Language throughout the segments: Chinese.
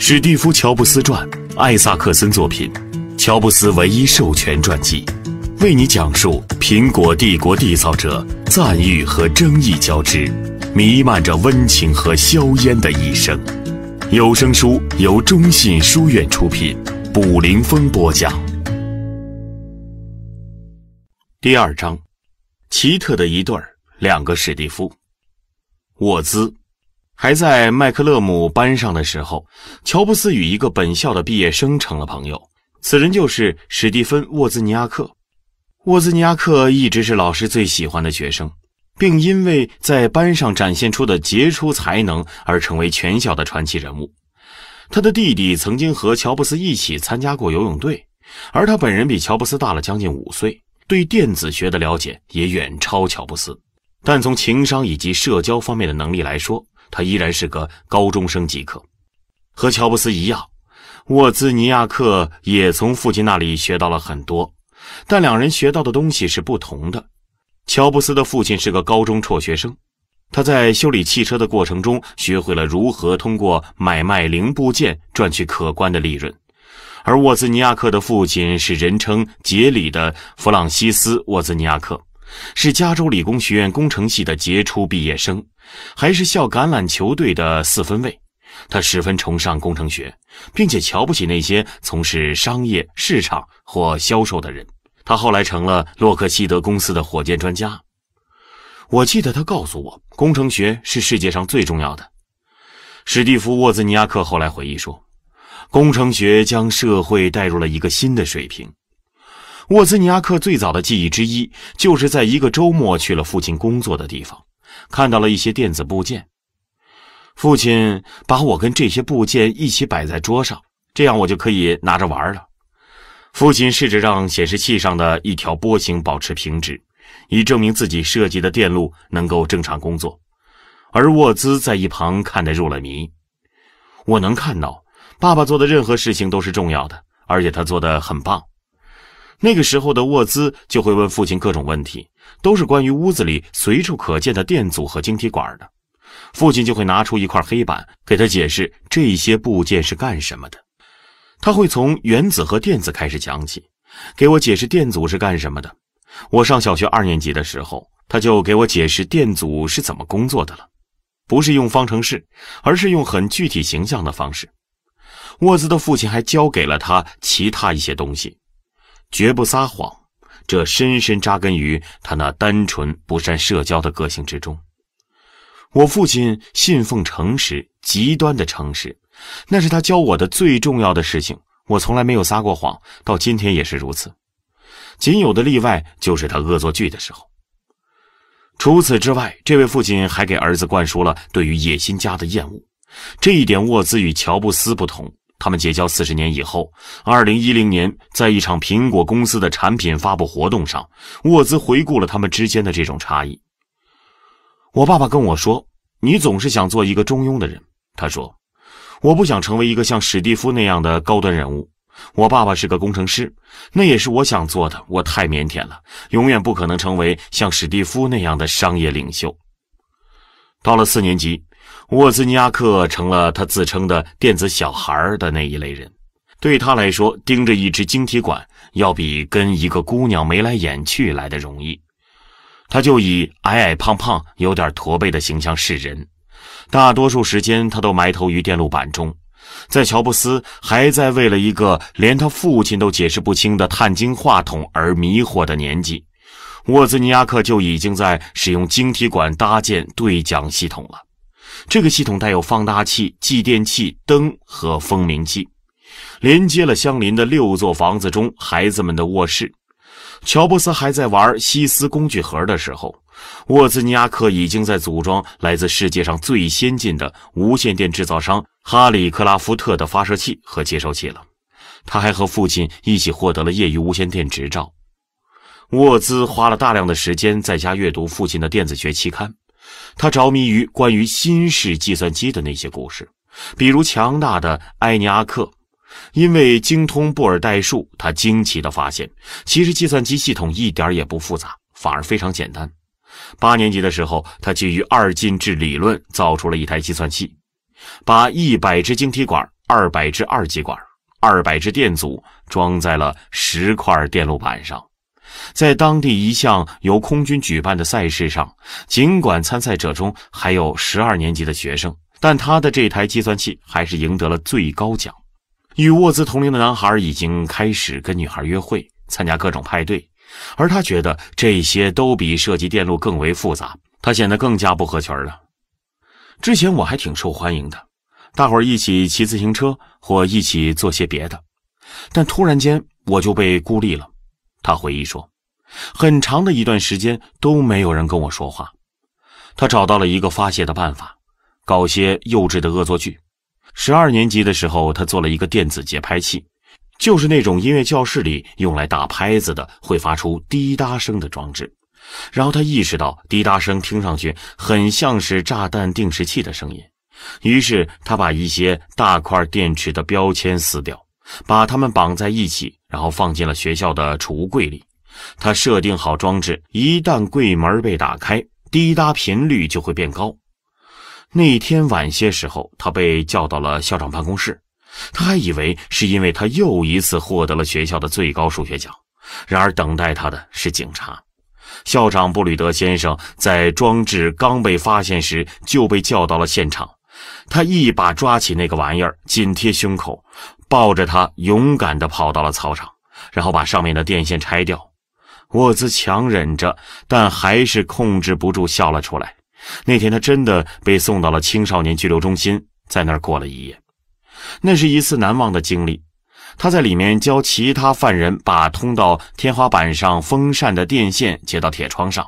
《史蒂夫·乔布斯传》，艾萨克森作品，乔布斯唯一授权传记，为你讲述苹果帝国缔造者赞誉和争议交织，弥漫着温情和硝烟的一生。有声书由中信书院出品，卜凌峰播讲。第二章，奇特的一对儿，两个史蒂夫，沃兹。还在麦克勒姆班上的时候，乔布斯与一个本校的毕业生成了朋友，此人就是史蒂芬·沃兹尼亚克。沃兹尼亚克一直是老师最喜欢的学生，并因为在班上展现出的杰出才能而成为全校的传奇人物。他的弟弟曾经和乔布斯一起参加过游泳队，而他本人比乔布斯大了将近五岁，对电子学的了解也远超乔布斯。但从情商以及社交方面的能力来说，他依然是个高中生即可。和乔布斯一样，沃兹尼亚克也从父亲那里学到了很多，但两人学到的东西是不同的。乔布斯的父亲是个高中辍学生，他在修理汽车的过程中学会了如何通过买卖零部件赚取可观的利润；而沃兹尼亚克的父亲是人称“杰里”的弗朗西斯·沃兹尼亚克。是加州理工学院工程系的杰出毕业生，还是校橄榄球队的四分卫。他十分崇尚工程学，并且瞧不起那些从事商业、市场或销售的人。他后来成了洛克希德公司的火箭专家。我记得他告诉我，工程学是世界上最重要的。史蒂夫·沃兹尼亚克后来回忆说：“工程学将社会带入了一个新的水平。”沃兹尼亚克最早的记忆之一，就是在一个周末去了父亲工作的地方，看到了一些电子部件。父亲把我跟这些部件一起摆在桌上，这样我就可以拿着玩了。父亲试着让显示器上的一条波形保持平直，以证明自己设计的电路能够正常工作，而沃兹在一旁看得入了迷。我能看到，爸爸做的任何事情都是重要的，而且他做的很棒。那个时候的沃兹就会问父亲各种问题，都是关于屋子里随处可见的电阻和晶体管的。父亲就会拿出一块黑板给他解释这些部件是干什么的。他会从原子和电子开始讲起，给我解释电阻是干什么的。我上小学二年级的时候，他就给我解释电阻是怎么工作的了，不是用方程式，而是用很具体形象的方式。沃兹的父亲还教给了他其他一些东西。绝不撒谎，这深深扎根于他那单纯不善社交的个性之中。我父亲信奉诚实，极端的诚实，那是他教我的最重要的事情。我从来没有撒过谎，到今天也是如此。仅有的例外就是他恶作剧的时候。除此之外，这位父亲还给儿子灌输了对于野心家的厌恶。这一点，沃兹与乔布斯不同。他们结交四十年以后，二零一零年在一场苹果公司的产品发布活动上，沃兹回顾了他们之间的这种差异。我爸爸跟我说：“你总是想做一个中庸的人。”他说：“我不想成为一个像史蒂夫那样的高端人物。”我爸爸是个工程师，那也是我想做的。我太腼腆了，永远不可能成为像史蒂夫那样的商业领袖。到了四年级。沃兹尼亚克成了他自称的“电子小孩”的那一类人。对他来说，盯着一只晶体管要比跟一个姑娘眉来眼去来得容易。他就以矮矮胖胖、有点驼背的形象示人。大多数时间，他都埋头于电路板中。在乔布斯还在为了一个连他父亲都解释不清的碳晶话筒而迷惑的年纪，沃兹尼亚克就已经在使用晶体管搭建对讲系统了。这个系统带有放大器、继电器、灯和蜂鸣器，连接了相邻的六座房子中孩子们的卧室。乔布斯还在玩西斯工具盒的时候，沃兹尼亚克已经在组装来自世界上最先进的无线电制造商哈里克拉夫特的发射器和接收器了。他还和父亲一起获得了业余无线电执照。沃兹花了大量的时间在家阅读父亲的电子学期刊。他着迷于关于新式计算机的那些故事，比如强大的埃尼阿克。因为精通布尔代数，他惊奇地发现，其实计算机系统一点也不复杂，反而非常简单。八年级的时候，他基于二进制理论造出了一台计算器，把一百只晶体管、二百只二极管、二百只电阻装在了十块电路板上。在当地一项由空军举办的赛事上，尽管参赛者中还有十二年级的学生，但他的这台计算器还是赢得了最高奖。与沃兹同龄的男孩已经开始跟女孩约会，参加各种派对，而他觉得这些都比设计电路更为复杂。他显得更加不合群了。之前我还挺受欢迎的，大伙儿一起骑自行车或一起做些别的，但突然间我就被孤立了。他回忆说：“很长的一段时间都没有人跟我说话，他找到了一个发泄的办法，搞些幼稚的恶作剧。十二年级的时候，他做了一个电子节拍器，就是那种音乐教室里用来打拍子的，会发出滴答声的装置。然后他意识到，滴答声听上去很像是炸弹定时器的声音，于是他把一些大块电池的标签撕掉。”把他们绑在一起，然后放进了学校的储物柜里。他设定好装置，一旦柜门被打开，滴答频率就会变高。那天晚些时候，他被叫到了校长办公室。他还以为是因为他又一次获得了学校的最高数学奖，然而等待他的是警察。校长布吕德先生在装置刚被发现时就被叫到了现场。他一把抓起那个玩意儿，紧贴胸口。抱着他，勇敢地跑到了操场，然后把上面的电线拆掉。沃兹强忍着，但还是控制不住笑了出来。那天他真的被送到了青少年拘留中心，在那儿过了一夜。那是一次难忘的经历。他在里面教其他犯人把通到天花板上风扇的电线接到铁窗上，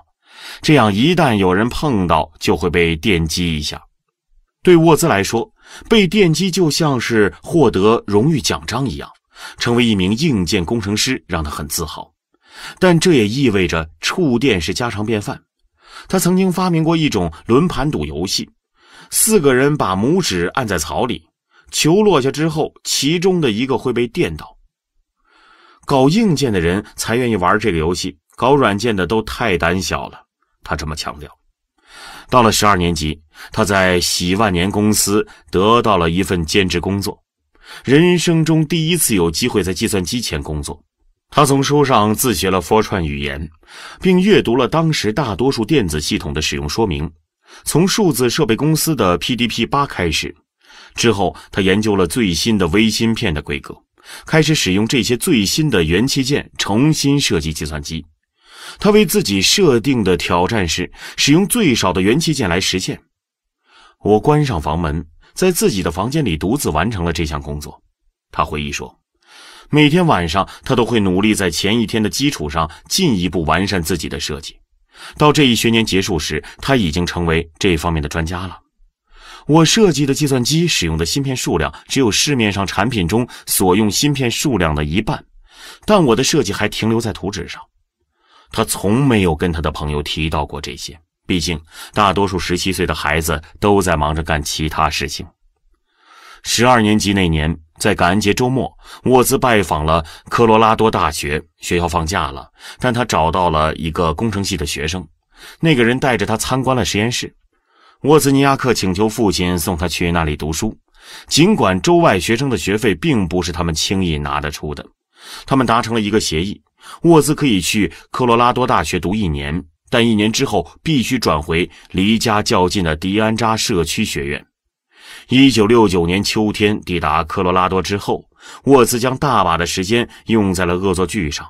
这样一旦有人碰到，就会被电击一下。对沃兹来说，被电击就像是获得荣誉奖章一样，成为一名硬件工程师让他很自豪，但这也意味着触电是家常便饭。他曾经发明过一种轮盘赌游戏，四个人把拇指按在草里，球落下之后，其中的一个会被电到。搞硬件的人才愿意玩这个游戏，搞软件的都太胆小了，他这么强调。到了十二年级，他在喜万年公司得到了一份兼职工作，人生中第一次有机会在计算机前工作。他从书上自学了 Fortran 语言，并阅读了当时大多数电子系统的使用说明，从数字设备公司的 PDP 八开始。之后，他研究了最新的微芯片的规格，开始使用这些最新的元器件重新设计计算机。他为自己设定的挑战是使用最少的元器件来实现。我关上房门，在自己的房间里独自完成了这项工作。他回忆说，每天晚上他都会努力在前一天的基础上进一步完善自己的设计。到这一学年结束时，他已经成为这方面的专家了。我设计的计算机使用的芯片数量只有市面上产品中所用芯片数量的一半，但我的设计还停留在图纸上。他从没有跟他的朋友提到过这些。毕竟，大多数十七岁的孩子都在忙着干其他事情。十二年级那年，在感恩节周末，沃兹拜访了科罗拉多大学。学校放假了，但他找到了一个工程系的学生。那个人带着他参观了实验室。沃兹尼亚克请求父亲送他去那里读书，尽管州外学生的学费并不是他们轻易拿得出的，他们达成了一个协议。沃兹可以去科罗拉多大学读一年，但一年之后必须转回离家较近的迪安扎社区学院。一九六九年秋天抵达科罗拉多之后，沃兹将大把的时间用在了恶作剧上，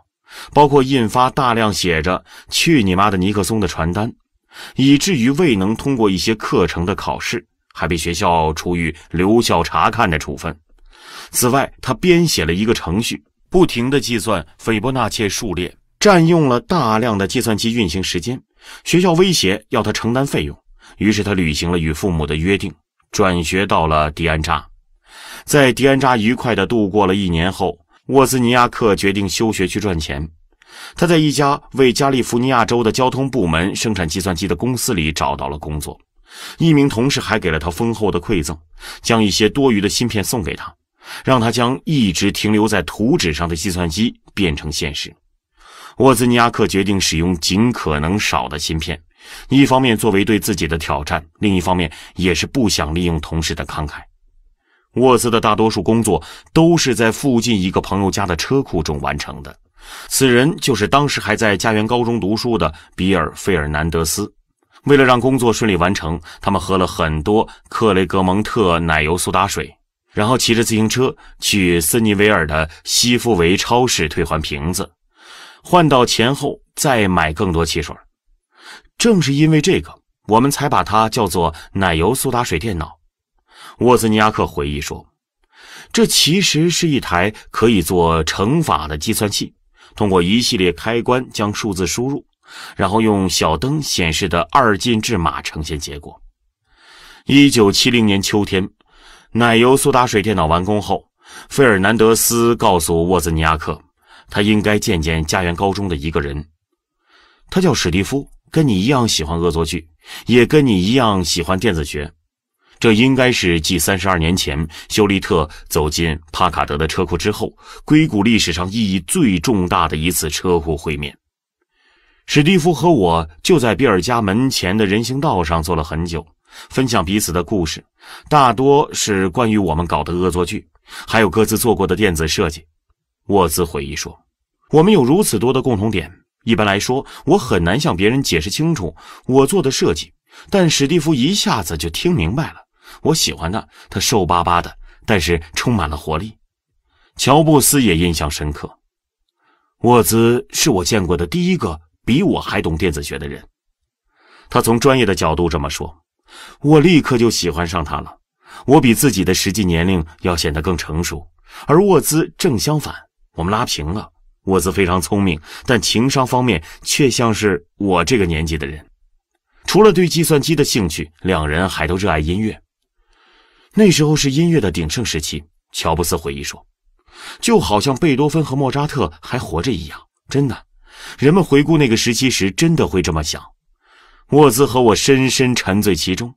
包括印发大量写着“去你妈的尼克松”的传单，以至于未能通过一些课程的考试，还被学校处以留校查看的处分。此外，他编写了一个程序。不停地计算斐波那契数列，占用了大量的计算机运行时间。学校威胁要他承担费用，于是他履行了与父母的约定，转学到了迪安扎。在迪安扎愉快地度过了一年后，沃兹尼亚克决定休学去赚钱。他在一家为加利福尼亚州的交通部门生产计算机的公司里找到了工作。一名同事还给了他丰厚的馈赠，将一些多余的芯片送给他。让他将一直停留在图纸上的计算机变成现实。沃兹尼亚克决定使用尽可能少的芯片，一方面作为对自己的挑战，另一方面也是不想利用同事的慷慨。沃兹的大多数工作都是在附近一个朋友家的车库中完成的，此人就是当时还在家园高中读书的比尔·费尔南德斯。为了让工作顺利完成，他们喝了很多克雷格蒙特奶油苏打水。然后骑着自行车去森尼维尔的西夫维超市退还瓶子，换到钱后再买更多汽水。正是因为这个，我们才把它叫做“奶油苏打水电脑”。沃兹尼亚克回忆说：“这其实是一台可以做乘法的计算器，通过一系列开关将数字输入，然后用小灯显示的二进制码呈现结果。”一九七零年秋天。奶油苏打水电脑完工后，费尔南德斯告诉沃兹尼亚克，他应该见见家园高中的一个人。他叫史蒂夫，跟你一样喜欢恶作剧，也跟你一样喜欢电子学。这应该是继三十二年前休利特走进帕卡德的车库之后，硅谷历史上意义最重大的一次车库会面。史蒂夫和我就在比尔家门前的人行道上坐了很久，分享彼此的故事。大多是关于我们搞的恶作剧，还有各自做过的电子设计。沃兹回忆说：“我们有如此多的共同点，一般来说，我很难向别人解释清楚我做的设计，但史蒂夫一下子就听明白了。我喜欢他，他瘦巴巴的，但是充满了活力。”乔布斯也印象深刻。沃兹是我见过的第一个比我还懂电子学的人，他从专业的角度这么说。我立刻就喜欢上他了。我比自己的实际年龄要显得更成熟，而沃兹正相反。我们拉平了。沃兹非常聪明，但情商方面却像是我这个年纪的人。除了对计算机的兴趣，两人还都热爱音乐。那时候是音乐的鼎盛时期，乔布斯回忆说：“就好像贝多芬和莫扎特还活着一样。”真的，人们回顾那个时期时，真的会这么想。沃兹和我深深沉醉其中。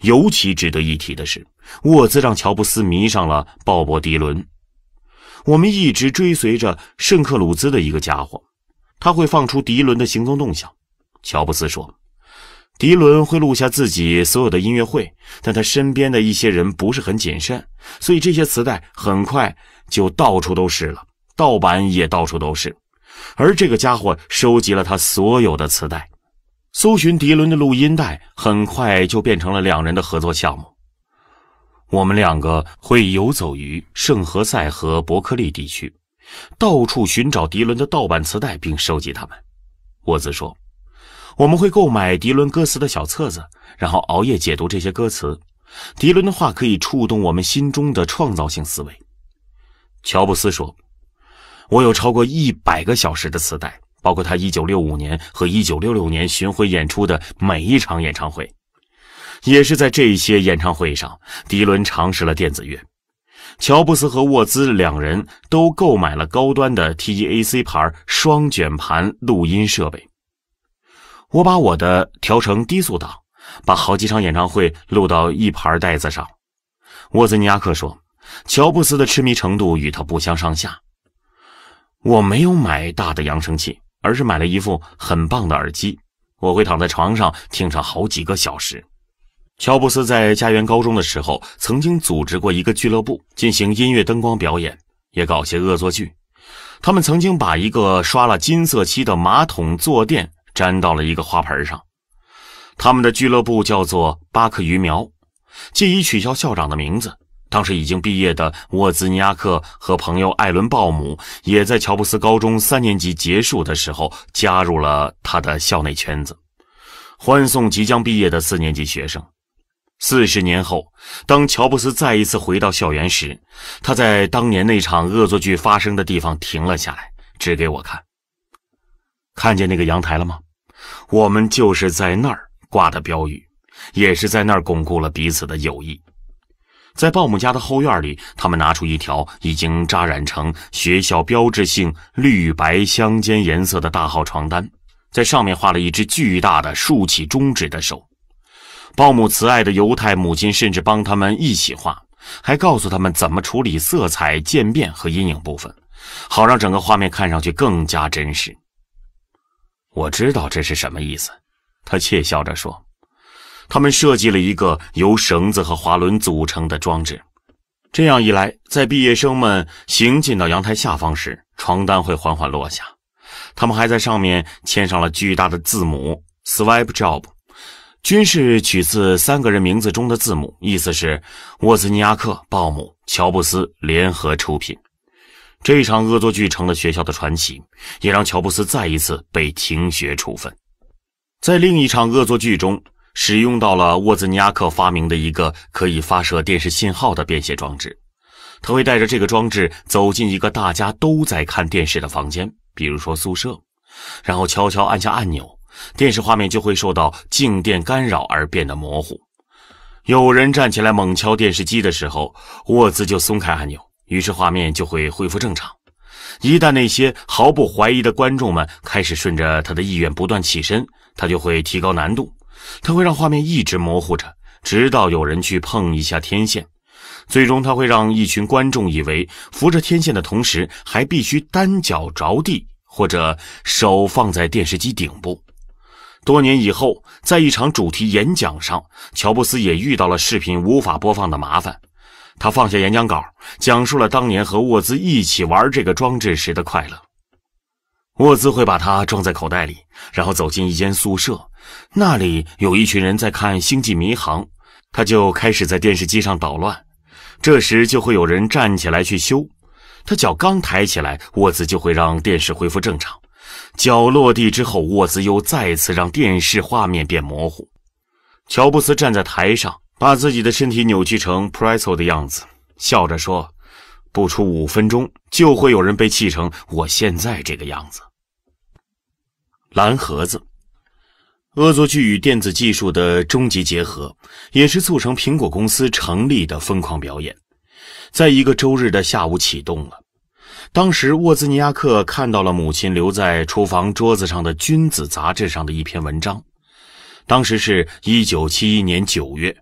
尤其值得一提的是，沃兹让乔布斯迷上了鲍勃·迪伦。我们一直追随着圣克鲁兹的一个家伙，他会放出迪伦的行踪动向。乔布斯说，迪伦会录下自己所有的音乐会，但他身边的一些人不是很谨慎，所以这些磁带很快就到处都是了，盗版也到处都是。而这个家伙收集了他所有的磁带。搜寻迪伦的录音带很快就变成了两人的合作项目。我们两个会游走于圣何塞和伯克利地区，到处寻找迪伦的盗版磁带并收集它们。沃兹说：“我们会购买迪伦歌词的小册子，然后熬夜解读这些歌词。迪伦的话可以触动我们心中的创造性思维。”乔布斯说：“我有超过一百个小时的磁带。”包括他1965年和1966年巡回演出的每一场演唱会，也是在这些演唱会上，迪伦尝试了电子乐。乔布斯和沃兹两人都购买了高端的 T E A C 牌双卷盘录音设备。我把我的调成低速档，把好几场演唱会录到一盘带子上。沃兹尼亚克说，乔布斯的痴迷程度与他不相上下。我没有买大的扬声器。而是买了一副很棒的耳机，我会躺在床上听上好几个小时。乔布斯在家园高中的时候，曾经组织过一个俱乐部，进行音乐灯光表演，也搞些恶作剧。他们曾经把一个刷了金色漆的马桶坐垫粘到了一个花盆上。他们的俱乐部叫做“巴克鱼苗”，借以取笑校长的名字。当时已经毕业的沃兹尼亚克和朋友艾伦·鲍姆也在乔布斯高中三年级结束的时候加入了他的校内圈子，欢送即将毕业的四年级学生。四十年后，当乔布斯再一次回到校园时，他在当年那场恶作剧发生的地方停了下来，指给我看：“看见那个阳台了吗？我们就是在那儿挂的标语，也是在那儿巩固了彼此的友谊。”在鲍姆家的后院里，他们拿出一条已经扎染成学校标志性绿白相间颜色的大号床单，在上面画了一只巨大的竖起中指的手。鲍姆慈爱的犹太母亲甚至帮他们一起画，还告诉他们怎么处理色彩渐变和阴影部分，好让整个画面看上去更加真实。我知道这是什么意思，他窃笑着说。他们设计了一个由绳子和滑轮组成的装置，这样一来，在毕业生们行进到阳台下方时，床单会缓缓落下。他们还在上面签上了巨大的字母 “Swipe Job”，均是取自三个人名字中的字母，意思是沃兹尼亚克、鲍姆、乔布斯联合出品。这场恶作剧成了学校的传奇，也让乔布斯再一次被停学处分。在另一场恶作剧中，使用到了沃兹尼亚克发明的一个可以发射电视信号的便携装置，他会带着这个装置走进一个大家都在看电视的房间，比如说宿舍，然后悄悄按下按钮，电视画面就会受到静电干扰而变得模糊。有人站起来猛敲电视机的时候，沃兹就松开按钮，于是画面就会恢复正常。一旦那些毫不怀疑的观众们开始顺着他的意愿不断起身，他就会提高难度。它会让画面一直模糊着，直到有人去碰一下天线。最终，它会让一群观众以为扶着天线的同时，还必须单脚着地或者手放在电视机顶部。多年以后，在一场主题演讲上，乔布斯也遇到了视频无法播放的麻烦。他放下演讲稿，讲述了当年和沃兹一起玩这个装置时的快乐。沃兹会把它装在口袋里，然后走进一间宿舍。那里有一群人在看《星际迷航》，他就开始在电视机上捣乱。这时就会有人站起来去修，他脚刚抬起来，沃兹就会让电视恢复正常。脚落地之后，沃兹又再次让电视画面变模糊。乔布斯站在台上，把自己的身体扭曲成 p r e s e o 的样子，笑着说：“不出五分钟，就会有人被气成我现在这个样子。”蓝盒子。恶作剧与电子技术的终极结合，也是促成苹果公司成立的疯狂表演，在一个周日的下午启动了。当时沃兹尼亚克看到了母亲留在厨房桌子上的《君子》杂志上的一篇文章，当时是一九七一年九月，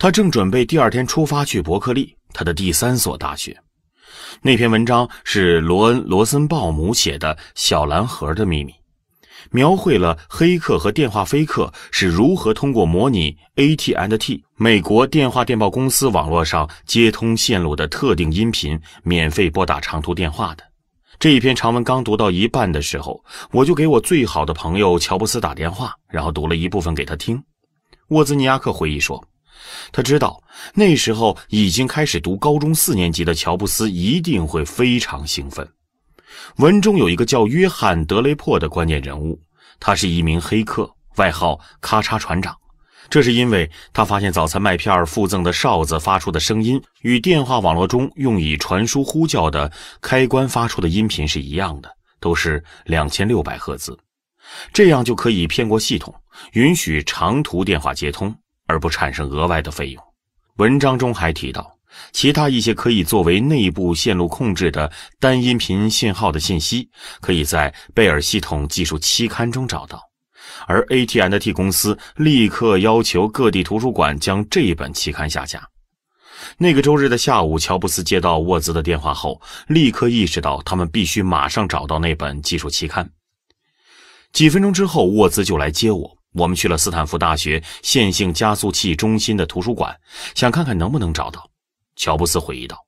他正准备第二天出发去伯克利，他的第三所大学。那篇文章是罗恩·罗森鲍姆写的《小蓝盒的秘密》。描绘了黑客和电话飞客是如何通过模拟 AT&T 美国电话电报公司网络上接通线路的特定音频，免费拨打长途电话的。这一篇长文刚读到一半的时候，我就给我最好的朋友乔布斯打电话，然后读了一部分给他听。沃兹尼亚克回忆说，他知道那时候已经开始读高中四年级的乔布斯一定会非常兴奋。文中有一个叫约翰·德雷珀的关键人物，他是一名黑客，外号“咔嚓船长”。这是因为他发现早餐麦片附赠的哨子发出的声音与电话网络中用以传输呼叫的开关发出的音频是一样的，都是两千六百赫兹，这样就可以骗过系统，允许长途电话接通而不产生额外的费用。文章中还提到。其他一些可以作为内部线路控制的单音频信号的信息，可以在贝尔系统技术期刊中找到。而 AT&T 公司立刻要求各地图书馆将这一本期刊下架。那个周日的下午，乔布斯接到沃兹的电话后，立刻意识到他们必须马上找到那本技术期刊。几分钟之后，沃兹就来接我，我们去了斯坦福大学线性加速器中心的图书馆，想看看能不能找到。乔布斯回忆道：“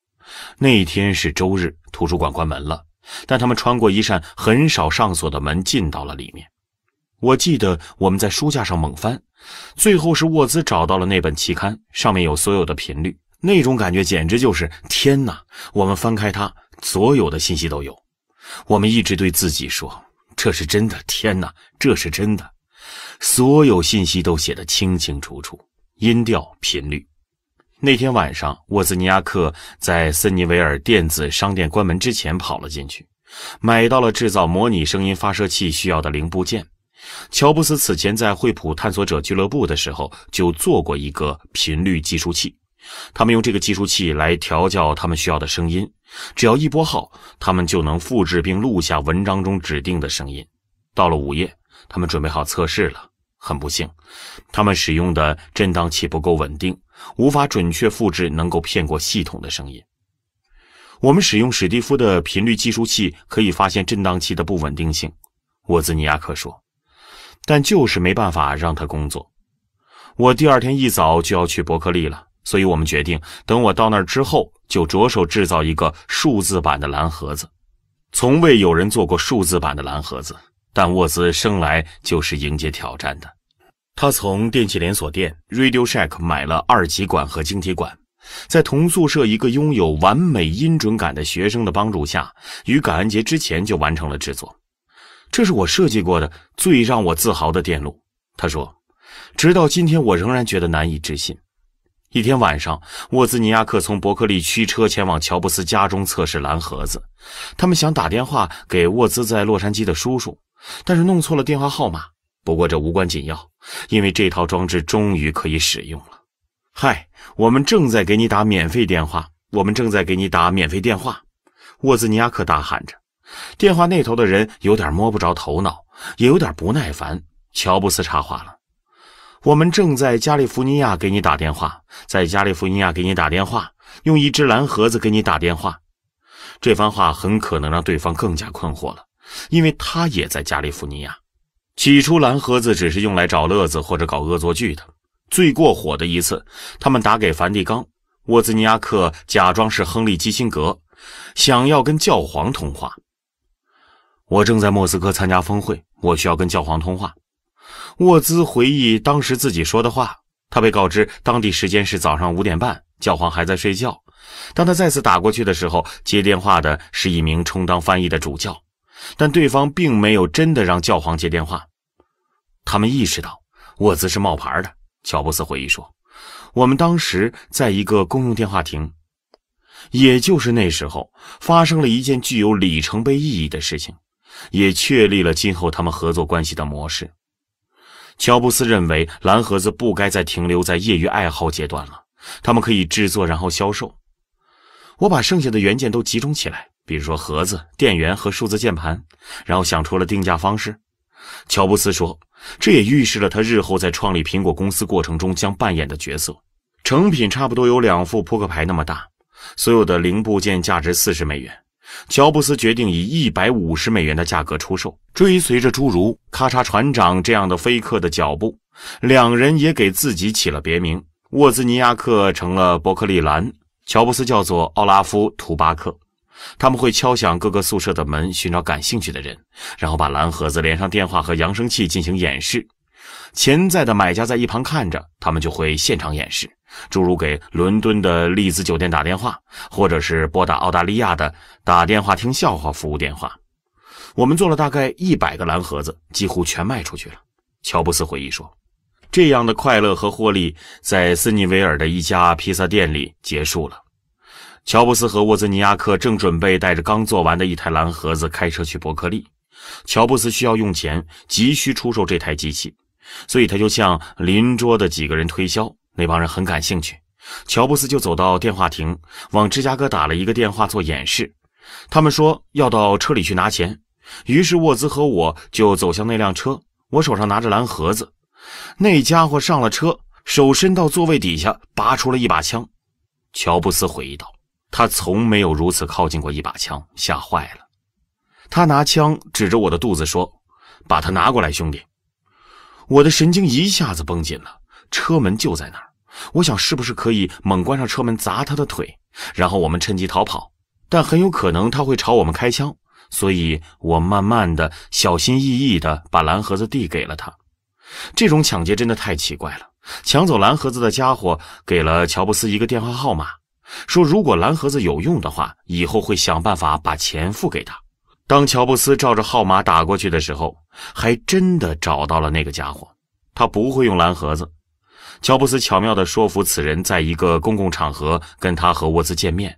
那天是周日，图书馆关门了，但他们穿过一扇很少上锁的门进到了里面。我记得我们在书架上猛翻，最后是沃兹找到了那本期刊，上面有所有的频率。那种感觉简直就是天哪！我们翻开它，所有的信息都有。我们一直对自己说：这是真的，天哪，这是真的，所有信息都写得清清楚楚，音调、频率。”那天晚上，沃兹尼亚克在森尼维尔电子商店关门之前跑了进去，买到了制造模拟声音发射器需要的零部件。乔布斯此前在惠普探索者俱乐部的时候就做过一个频率计数器，他们用这个计数器来调教他们需要的声音。只要一拨号，他们就能复制并录下文章中指定的声音。到了午夜，他们准备好测试了。很不幸，他们使用的振荡器不够稳定。无法准确复制能够骗过系统的声音。我们使用史蒂夫的频率计数器，可以发现振荡器的不稳定性。沃兹尼亚克说：“但就是没办法让它工作。”我第二天一早就要去伯克利了，所以我们决定等我到那儿之后，就着手制造一个数字版的蓝盒子。从未有人做过数字版的蓝盒子，但沃兹生来就是迎接挑战的。他从电器连锁店 Radio Shack 买了二极管和晶体管，在同宿舍一个拥有完美音准感的学生的帮助下，于感恩节之前就完成了制作。这是我设计过的最让我自豪的电路。他说：“直到今天，我仍然觉得难以置信。”一天晚上，沃兹尼亚克从伯克利驱车前往乔布斯家中测试蓝盒子。他们想打电话给沃兹在洛杉矶的叔叔，但是弄错了电话号码。不过这无关紧要。因为这套装置终于可以使用了。嗨，我们正在给你打免费电话。我们正在给你打免费电话。沃兹尼亚克大喊着。电话那头的人有点摸不着头脑，也有点不耐烦。乔布斯插话了：“我们正在加利福尼亚给你打电话，在加利福尼亚给你打电话，用一只蓝盒子给你打电话。”这番话很可能让对方更加困惑了，因为他也在加利福尼亚。起初，蓝盒子只是用来找乐子或者搞恶作剧的。最过火的一次，他们打给梵蒂冈，沃兹尼亚克假装是亨利基辛格，想要跟教皇通话。我正在莫斯科参加峰会，我需要跟教皇通话。沃兹回忆当时自己说的话，他被告知当地时间是早上五点半，教皇还在睡觉。当他再次打过去的时候，接电话的是一名充当翻译的主教。但对方并没有真的让教皇接电话。他们意识到沃兹是冒牌的。乔布斯回忆说：“我们当时在一个公用电话亭，也就是那时候发生了一件具有里程碑意义的事情，也确立了今后他们合作关系的模式。”乔布斯认为，蓝盒子不该再停留在业余爱好阶段了。他们可以制作，然后销售。我把剩下的原件都集中起来。比如说盒子、电源和数字键盘，然后想出了定价方式。乔布斯说：“这也预示了他日后在创立苹果公司过程中将扮演的角色。”成品差不多有两副扑克牌那么大，所有的零部件价值四十美元。乔布斯决定以一百五十美元的价格出售。追随着诸如“咔嚓船长”这样的飞客的脚步，两人也给自己起了别名：沃兹尼亚克成了伯克利兰，乔布斯叫做奥拉夫·图巴克。他们会敲响各个宿舍的门，寻找感兴趣的人，然后把蓝盒子连上电话和扬声器进行演示。潜在的买家在一旁看着，他们就会现场演示，诸如给伦敦的丽兹酒店打电话，或者是拨打澳大利亚的打电话听笑话服务电话。我们做了大概一百个蓝盒子，几乎全卖出去了。乔布斯回忆说：“这样的快乐和获利，在斯尼维尔的一家披萨店里结束了。”乔布斯和沃兹尼亚克正准备带着刚做完的一台蓝盒子开车去伯克利。乔布斯需要用钱，急需出售这台机器，所以他就向邻桌的几个人推销。那帮人很感兴趣，乔布斯就走到电话亭，往芝加哥打了一个电话做演示。他们说要到车里去拿钱，于是沃兹和我就走向那辆车，我手上拿着蓝盒子。那家伙上了车，手伸到座位底下，拔出了一把枪。乔布斯回忆道。他从没有如此靠近过一把枪，吓坏了。他拿枪指着我的肚子说：“把它拿过来，兄弟。”我的神经一下子绷紧了。车门就在那儿，我想是不是可以猛关上车门砸他的腿，然后我们趁机逃跑。但很有可能他会朝我们开枪，所以我慢慢的、小心翼翼的把蓝盒子递给了他。这种抢劫真的太奇怪了。抢走蓝盒子的家伙给了乔布斯一个电话号码。说：“如果蓝盒子有用的话，以后会想办法把钱付给他。”当乔布斯照着号码打过去的时候，还真的找到了那个家伙。他不会用蓝盒子。乔布斯巧妙地说服此人在一个公共场合跟他和沃兹见面，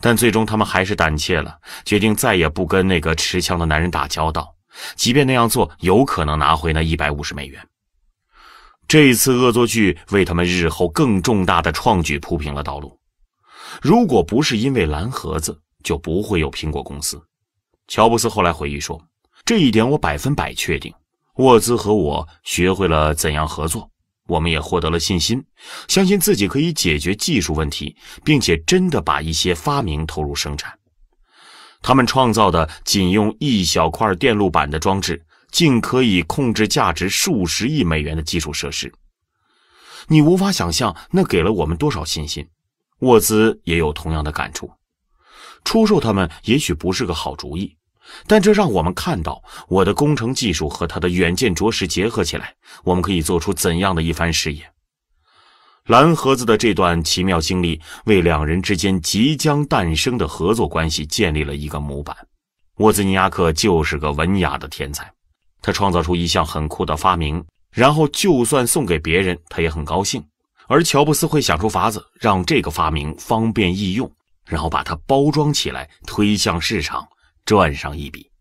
但最终他们还是胆怯了，决定再也不跟那个持枪的男人打交道，即便那样做有可能拿回那一百五十美元。这一次恶作剧为他们日后更重大的创举铺平了道路。如果不是因为蓝盒子，就不会有苹果公司。乔布斯后来回忆说：“这一点我百分百确定。沃兹和我学会了怎样合作，我们也获得了信心，相信自己可以解决技术问题，并且真的把一些发明投入生产。他们创造的仅用一小块电路板的装置，竟可以控制价值数十亿美元的基础设施。你无法想象那给了我们多少信心。”沃兹也有同样的感触，出售他们也许不是个好主意，但这让我们看到我的工程技术和他的远见着实结合起来，我们可以做出怎样的一番事业。蓝盒子的这段奇妙经历为两人之间即将诞生的合作关系建立了一个模板。沃兹尼亚克就是个文雅的天才，他创造出一项很酷的发明，然后就算送给别人，他也很高兴。而乔布斯会想出法子，让这个发明方便易用，然后把它包装起来推向市场，赚上一笔。